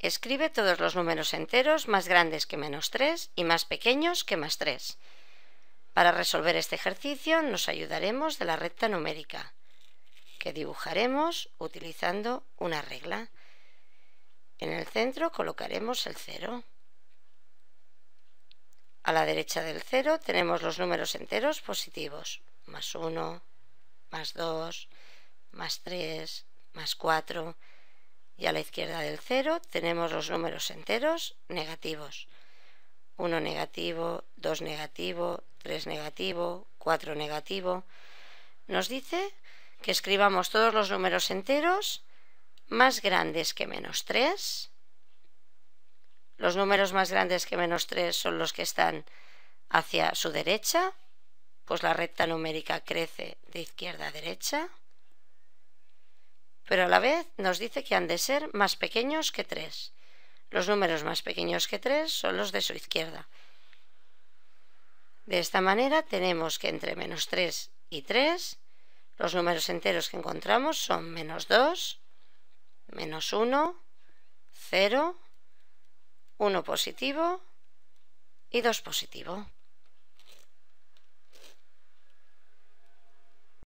Escribe todos los números enteros más grandes que menos 3 y más pequeños que más 3. Para resolver este ejercicio nos ayudaremos de la recta numérica, que dibujaremos utilizando una regla. En el centro colocaremos el 0. A la derecha del 0 tenemos los números enteros positivos, más 1, más 2, más 3, más 4, y a la izquierda del 0 tenemos los números enteros negativos. 1 negativo, 2 negativo, 3 negativo, 4 negativo. Nos dice que escribamos todos los números enteros más grandes que menos 3. Los números más grandes que menos 3 son los que están hacia su derecha, pues la recta numérica crece de izquierda a derecha pero a la vez nos dice que han de ser más pequeños que 3. Los números más pequeños que 3 son los de su izquierda. De esta manera tenemos que entre menos 3 y 3, los números enteros que encontramos son menos 2, menos 1, 0, 1 positivo y 2 positivo.